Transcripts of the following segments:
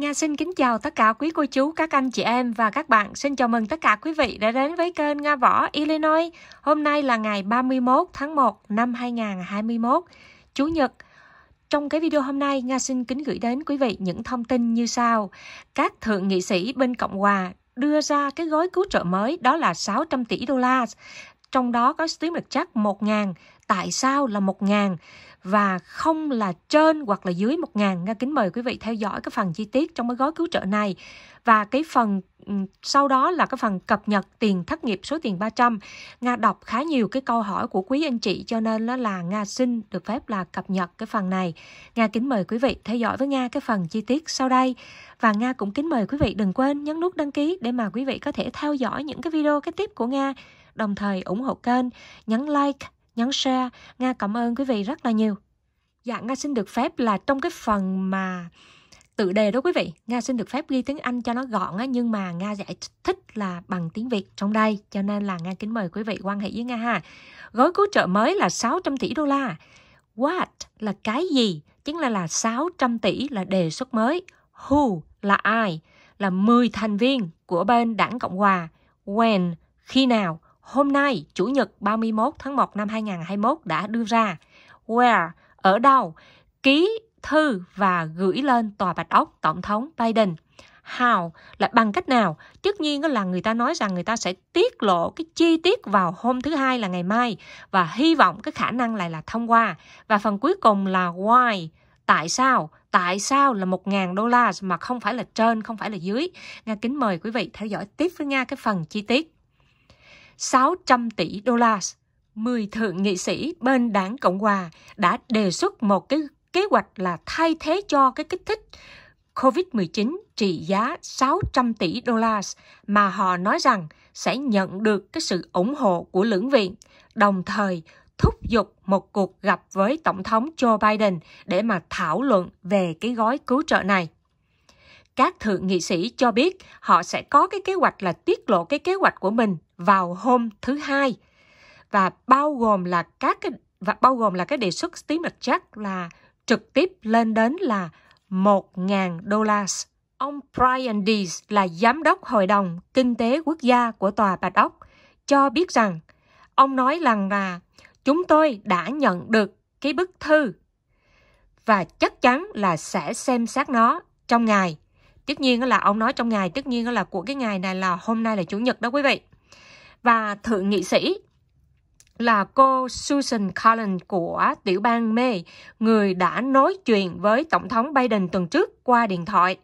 Nga xin kính chào tất cả quý cô chú, các anh chị em và các bạn. Xin chào mừng tất cả quý vị đã đến với kênh Nga Võ Illinois. Hôm nay là ngày 31 tháng 1 năm 2021, Chủ nhật. Trong cái video hôm nay, Nga xin kính gửi đến quý vị những thông tin như sau. Các thượng nghị sĩ bên Cộng Hòa đưa ra cái gói cứu trợ mới đó là 600 tỷ đô la. Trong đó có Steve chắc 1.000, tại sao là 1.000? và không là trên hoặc là dưới 1 ngàn. Nga kính mời quý vị theo dõi cái phần chi tiết trong cái gói cứu trợ này. Và cái phần ừ, sau đó là cái phần cập nhật tiền thất nghiệp số tiền 300. Nga đọc khá nhiều cái câu hỏi của quý anh chị cho nên nó là Nga xin được phép là cập nhật cái phần này. Nga kính mời quý vị theo dõi với Nga cái phần chi tiết sau đây. Và Nga cũng kính mời quý vị đừng quên nhấn nút đăng ký để mà quý vị có thể theo dõi những cái video kế tiếp của Nga. Đồng thời ủng hộ kênh, nhấn like nhấn share. Nga cảm ơn quý vị rất là nhiều. Dạ, Nga xin được phép là trong cái phần mà tự đề đó quý vị nga xin được phép ghi tiếng anh cho nó gọn á nhưng mà nga giải thích là bằng tiếng việt trong đây cho nên là nga kính mời quý vị quan hệ với nga ha gói cứu trợ mới là 600 tỷ đô la what là cái gì chính là là 600 tỷ là đề xuất mới who là ai là 10 thành viên của bên đảng cộng hòa when khi nào hôm nay, Chủ nhật 31 tháng 1 năm 2021 đã đưa ra. Where, ở đâu, ký thư và gửi lên Tòa Bạch Ốc Tổng thống Biden. How là bằng cách nào? Tất nhiên là người ta nói rằng người ta sẽ tiết lộ cái chi tiết vào hôm thứ hai là ngày mai và hy vọng cái khả năng lại là thông qua. Và phần cuối cùng là why, tại sao? Tại sao là 1.000 đô la mà không phải là trên, không phải là dưới? Nga kính mời quý vị theo dõi tiếp với Nga cái phần chi tiết. 600 tỷ đô la. 10 thượng nghị sĩ bên đảng Cộng Hòa đã đề xuất một cái kế hoạch là thay thế cho cái kích thích COVID-19 trị giá 600 tỷ đô la mà họ nói rằng sẽ nhận được cái sự ủng hộ của lưỡng viện, đồng thời thúc giục một cuộc gặp với Tổng thống Joe Biden để mà thảo luận về cái gói cứu trợ này. Các thượng nghị sĩ cho biết họ sẽ có cái kế hoạch là tiết lộ cái kế hoạch của mình vào hôm thứ hai và bao gồm là các cái và bao gồm là cái đề xuất Steve chắc là trực tiếp lên đến là 1.000 đô la. Ông Brian Dees là giám đốc Hội đồng Kinh tế Quốc gia của Tòa Bạch Ốc cho biết rằng ông nói rằng là chúng tôi đã nhận được cái bức thư và chắc chắn là sẽ xem xét nó trong ngày Tất nhiên là ông nói trong ngày, tất nhiên là của cái ngày này là hôm nay là Chủ nhật đó quý vị. Và thượng nghị sĩ là cô Susan Collins của tiểu bang May, người đã nói chuyện với Tổng thống Biden tuần trước qua điện thoại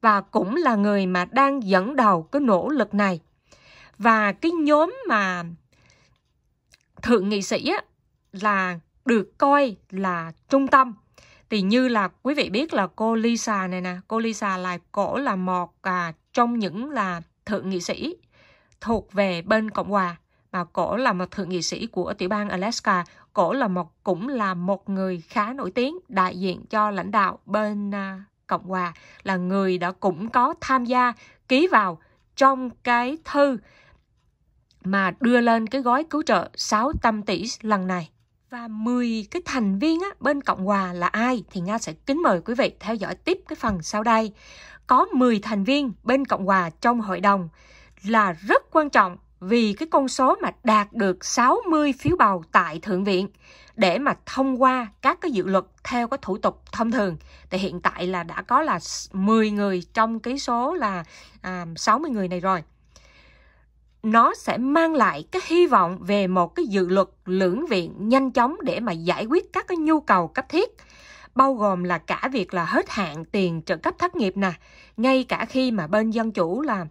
và cũng là người mà đang dẫn đầu cái nỗ lực này. Và cái nhóm mà thượng nghị sĩ á, là được coi là trung tâm thì như là quý vị biết là cô Lisa này nè cô Lisa là cổ là một à, trong những là thượng nghị sĩ thuộc về bên Cộng hòa mà cổ là một thượng nghị sĩ của tiểu bang Alaska cổ là một cũng là một người khá nổi tiếng đại diện cho lãnh đạo bên à, Cộng hòa là người đã cũng có tham gia ký vào trong cái thư mà đưa lên cái gói cứu trợ 600 tỷ lần này và 10 cái thành viên á, bên Cộng Hòa là ai thì Nga sẽ kính mời quý vị theo dõi tiếp cái phần sau đây. Có 10 thành viên bên Cộng Hòa trong hội đồng là rất quan trọng vì cái con số mà đạt được 60 phiếu bầu tại Thượng viện để mà thông qua các cái dự luật theo cái thủ tục thông thường thì hiện tại là đã có là 10 người trong cái số là à, 60 người này rồi nó sẽ mang lại cái hy vọng về một cái dự luật lưỡng viện nhanh chóng để mà giải quyết các cái nhu cầu cấp thiết bao gồm là cả việc là hết hạn tiền trợ cấp thất nghiệp nè ngay cả khi mà bên dân chủ là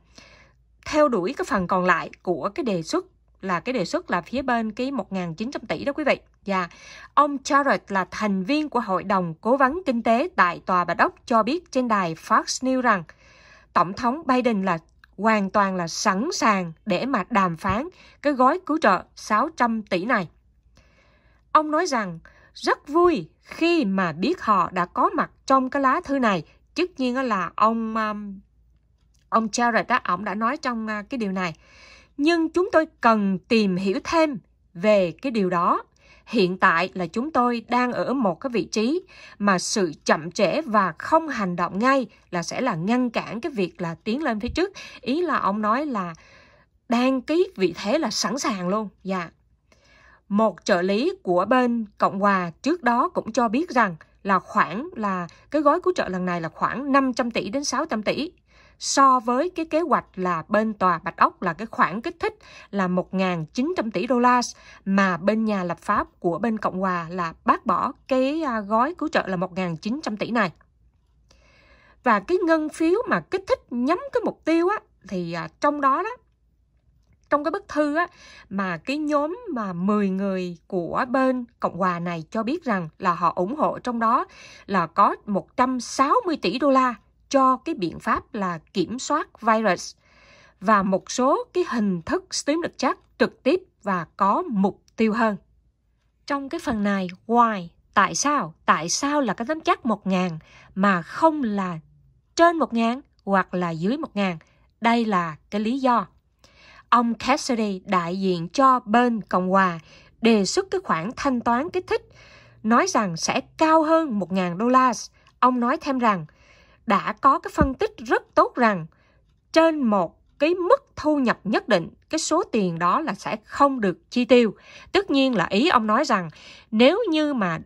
theo đuổi cái phần còn lại của cái đề xuất là cái đề xuất là phía bên cái 1.900 tỷ đó quý vị. Và dạ, ông Jared là thành viên của Hội đồng Cố vấn Kinh tế tại Tòa Bà Đốc cho biết trên đài Fox News rằng Tổng thống Biden là hoàn toàn là sẵn sàng để mà đàm phán cái gói cứu trợ 600 tỷ này. Ông nói rằng rất vui khi mà biết họ đã có mặt trong cái lá thư này. Tất nhiên là ông um, ông Jared đó ông đã nói trong uh, cái điều này. Nhưng chúng tôi cần tìm hiểu thêm về cái điều đó Hiện tại là chúng tôi đang ở một cái vị trí mà sự chậm trễ và không hành động ngay là sẽ là ngăn cản cái việc là tiến lên phía trước. Ý là ông nói là đang ký vị thế là sẵn sàng luôn. Dạ. Một trợ lý của bên Cộng hòa trước đó cũng cho biết rằng là khoảng là cái gói cứu trợ lần này là khoảng 500 tỷ đến 600 tỷ so với cái kế hoạch là bên tòa Bạch Ốc là cái khoản kích thích là 1.900 tỷ đô la mà bên nhà lập pháp của bên Cộng Hòa là bác bỏ cái à, gói cứu trợ là 1.900 tỷ này. Và cái ngân phiếu mà kích thích nhắm cái mục tiêu á, thì à, trong đó đó trong cái bức thư á, mà cái nhóm mà 10 người của bên Cộng hòa này cho biết rằng là họ ủng hộ trong đó là có 160 tỷ đô la cho cái biện pháp là kiểm soát virus và một số cái hình thức stream được chat trực tiếp và có mục tiêu hơn. Trong cái phần này, why, tại sao? Tại sao là cái tấm chắc 1.000 mà không là trên 1.000 hoặc là dưới 1.000? Đây là cái lý do. Ông Cassidy đại diện cho bên Cộng Hòa đề xuất cái khoản thanh toán kích thích nói rằng sẽ cao hơn 1.000 đô la. Ông nói thêm rằng đã có cái phân tích rất tốt rằng trên một cái mức thu nhập nhất định cái số tiền đó là sẽ không được chi tiêu tất nhiên là ý ông nói rằng nếu như mà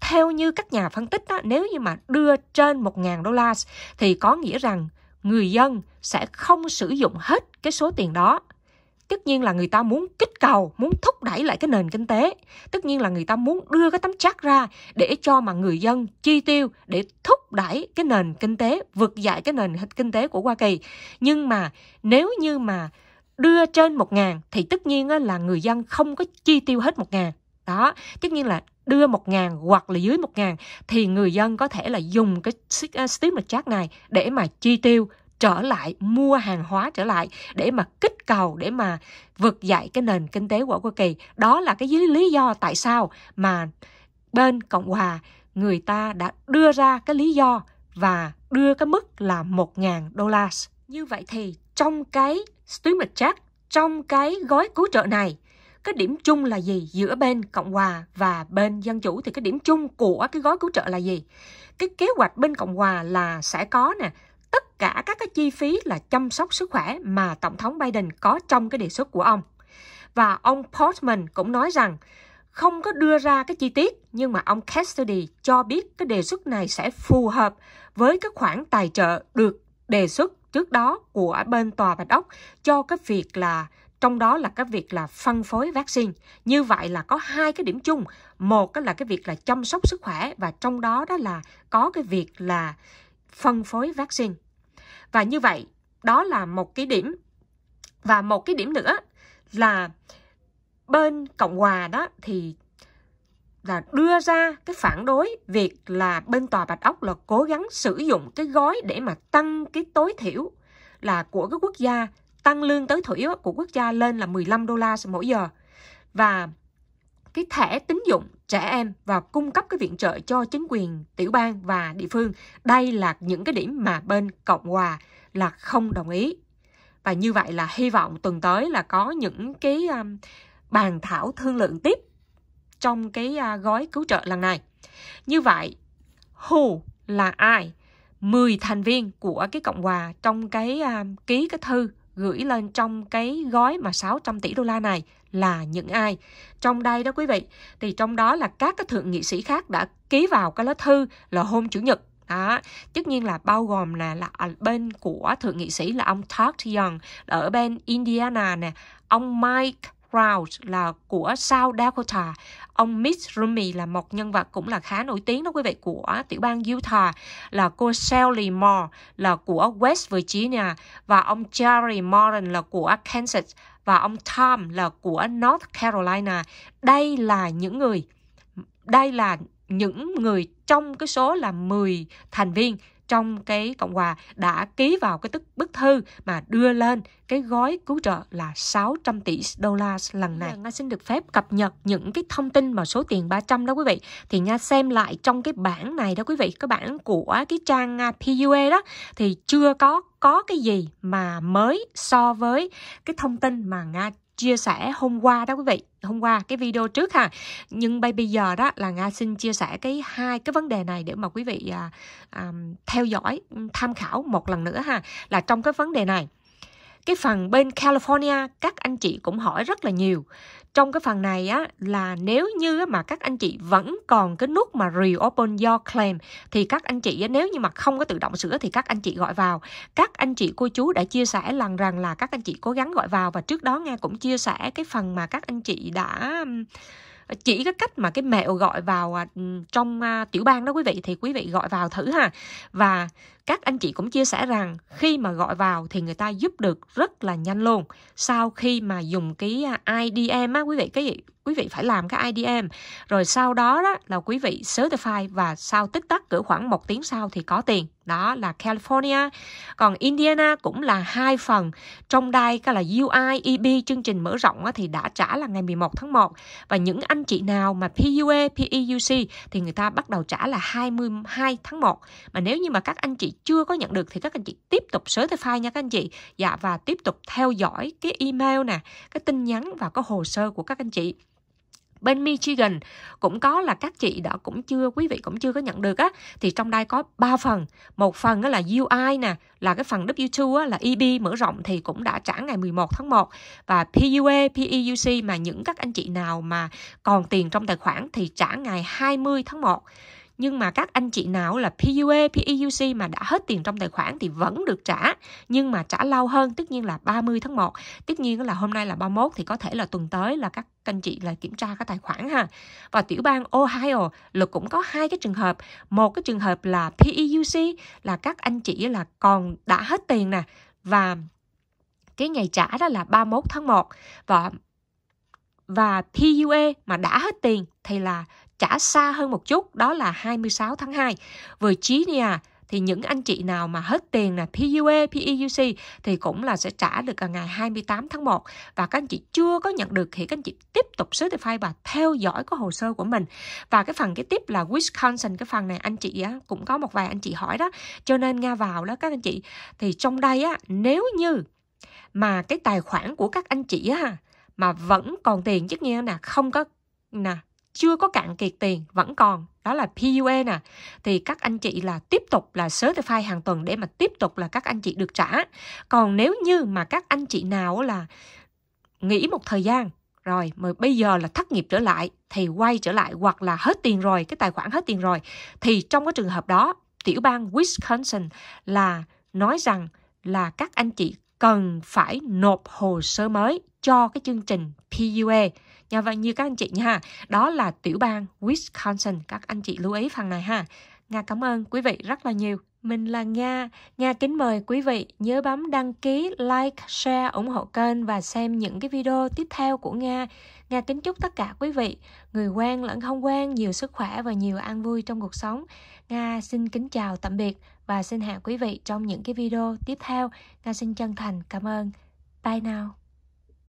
theo như các nhà phân tích đó, nếu như mà đưa trên 1.000 đô la thì có nghĩa rằng người dân sẽ không sử dụng hết cái số tiền đó tất nhiên là người ta muốn kích cầu muốn thúc đẩy lại cái nền kinh tế tất nhiên là người ta muốn đưa cái tấm chắc ra để cho mà người dân chi tiêu để thúc đẩy cái nền kinh tế vượt dậy cái nền kinh tế của hoa kỳ nhưng mà nếu như mà đưa trên 1 ngàn thì tất nhiên là người dân không có chi tiêu hết 1 ngàn. Đó, tất nhiên là đưa 1 ngàn hoặc là dưới 1 ngàn thì người dân có thể là dùng cái stimulus check à, này để mà chi tiêu trở lại mua hàng hóa trở lại để mà kích cầu để mà vực dậy cái nền kinh tế của Hoa Kỳ đó là cái lý do tại sao mà bên Cộng hòa người ta đã đưa ra cái lý do và đưa cái mức là 1.000 đô la. Như vậy thì trong cái stimulus check, trong cái gói cứu trợ này, cái điểm chung là gì giữa bên Cộng hòa và bên Dân chủ thì cái điểm chung của cái gói cứu trợ là gì? Cái kế hoạch bên Cộng hòa là sẽ có nè cả các cái chi phí là chăm sóc sức khỏe mà Tổng thống Biden có trong cái đề xuất của ông. Và ông Portman cũng nói rằng không có đưa ra cái chi tiết nhưng mà ông Cassidy cho biết cái đề xuất này sẽ phù hợp với cái khoản tài trợ được đề xuất trước đó của bên tòa Bạch Ốc cho cái việc là trong đó là cái việc là phân phối vaccine. Như vậy là có hai cái điểm chung. Một là cái việc là chăm sóc sức khỏe và trong đó đó là có cái việc là phân phối vaccine. Và như vậy, đó là một cái điểm. Và một cái điểm nữa là bên Cộng hòa đó thì là đưa ra cái phản đối việc là bên tòa Bạch Ốc là cố gắng sử dụng cái gói để mà tăng cái tối thiểu là của cái quốc gia tăng lương tối thiểu của quốc gia lên là 15 đô la mỗi giờ. Và cái thẻ tín dụng trẻ em và cung cấp cái viện trợ cho chính quyền tiểu bang và địa phương. Đây là những cái điểm mà bên Cộng hòa là không đồng ý. Và như vậy là hy vọng tuần tới là có những cái um, bàn thảo thương lượng tiếp trong cái uh, gói cứu trợ lần này. Như vậy, who là ai? 10 thành viên của cái cộng hòa trong cái uh, ký cái thư gửi lên trong cái gói mà 600 tỷ đô la này là những ai. Trong đây đó quý vị, thì trong đó là các cái thượng nghị sĩ khác đã ký vào cái lá thư là hôm Chủ nhật đó tất nhiên là bao gồm là là bên của thượng nghị sĩ là ông Todd Young ở bên Indiana nè ông Mike Crown là của South Dakota. Ông Mitch Romney là một nhân vật cũng là khá nổi tiếng đó quý vị của tiểu bang Utah là cô Sally Moore là của West Virginia và ông Jerry Moran là của Kansas và ông Tom là của North Carolina. Đây là những người đây là những người trong cái số là 10 thành viên trong cái Cộng hòa đã ký vào cái tức bức thư mà đưa lên cái gói cứu trợ là 600 tỷ đô la lần này. Dạ, Nga xin được phép cập nhật những cái thông tin mà số tiền 300 đó quý vị. Thì Nga xem lại trong cái bảng này đó quý vị, cái bảng của cái trang Nga PUA đó thì chưa có có cái gì mà mới so với cái thông tin mà Nga chia sẻ hôm qua đó quý vị hôm qua cái video trước ha nhưng bây giờ đó là nga xin chia sẻ cái hai cái vấn đề này để mà quý vị à, à, theo dõi ừ, tham khảo một lần nữa ha là trong cái vấn đề này cái phần bên California các anh chị cũng hỏi rất là nhiều trong cái phần này á là nếu như mà các anh chị vẫn còn cái nút mà reopen your claim thì các anh chị nếu như mà không có tự động sửa thì các anh chị gọi vào các anh chị cô chú đã chia sẻ lần rằng là các anh chị cố gắng gọi vào và trước đó nghe cũng chia sẻ cái phần mà các anh chị đã chỉ cái cách mà cái mẹo gọi vào à, trong à, tiểu bang đó quý vị thì quý vị gọi vào thử ha và các anh chị cũng chia sẻ rằng khi mà gọi vào thì người ta giúp được rất là nhanh luôn sau khi mà dùng cái à, IDM á quý vị cái quý vị phải làm cái IDM rồi sau đó, đó là quý vị certify và sau tích tắc cử khoảng một tiếng sau thì có tiền đó là California còn Indiana cũng là hai phần trong đây cái là UI, UIEB chương trình mở rộng thì đã trả là ngày 11 tháng 1 và những anh chị nào mà PUA, PEUC thì người ta bắt đầu trả là 22 tháng 1 mà nếu như mà các anh chị chưa có nhận được thì các anh chị tiếp tục certify nha các anh chị dạ và tiếp tục theo dõi cái email nè cái tin nhắn và cái hồ sơ của các anh chị bên Michigan cũng có là các chị đã cũng chưa quý vị cũng chưa có nhận được á thì trong đây có 3 phần một phần là UI nè là cái phần W2 á, là EB mở rộng thì cũng đã trả ngày 11 tháng 1 và PUE, PEUC mà những các anh chị nào mà còn tiền trong tài khoản thì trả ngày 20 tháng 1 nhưng mà các anh chị nào là PUA, PEUC mà đã hết tiền trong tài khoản thì vẫn được trả nhưng mà trả lâu hơn tất nhiên là 30 tháng 1 tất nhiên là hôm nay là 31 thì có thể là tuần tới là các anh chị là kiểm tra các tài khoản ha và tiểu bang Ohio luật cũng có hai cái trường hợp một cái trường hợp là PEUC là các anh chị là còn đã hết tiền nè và cái ngày trả đó là 31 tháng 1 và và PUA mà đã hết tiền thì là chả xa hơn một chút đó là 26 tháng 2. Virginia thì những anh chị nào mà hết tiền là PUA, PEUC thì cũng là sẽ trả được vào ngày 28 tháng 1 và các anh chị chưa có nhận được thì các anh chị tiếp tục certify và theo dõi cái hồ sơ của mình và cái phần cái tiếp là Wisconsin cái phần này anh chị á, cũng có một vài anh chị hỏi đó cho nên Nga vào đó các anh chị thì trong đây á nếu như mà cái tài khoản của các anh chị á mà vẫn còn tiền chứ nghe nè không có nè chưa có cạn kiệt tiền vẫn còn đó là PUA nè thì các anh chị là tiếp tục là certify hàng tuần để mà tiếp tục là các anh chị được trả còn nếu như mà các anh chị nào là nghỉ một thời gian rồi mà bây giờ là thất nghiệp trở lại thì quay trở lại hoặc là hết tiền rồi cái tài khoản hết tiền rồi thì trong cái trường hợp đó tiểu bang Wisconsin là nói rằng là các anh chị cần phải nộp hồ sơ mới cho cái chương trình PUA Dạ và như các anh chị nha đó là tiểu bang Wisconsin. Các anh chị lưu ý phần này ha. Nga cảm ơn quý vị rất là nhiều. Mình là Nga. Nga kính mời quý vị nhớ bấm đăng ký, like, share, ủng hộ kênh và xem những cái video tiếp theo của Nga. Nga kính chúc tất cả quý vị, người quen lẫn không quen, nhiều sức khỏe và nhiều an vui trong cuộc sống. Nga xin kính chào tạm biệt và xin hẹn quý vị trong những cái video tiếp theo. Nga xin chân thành cảm ơn. Bye now.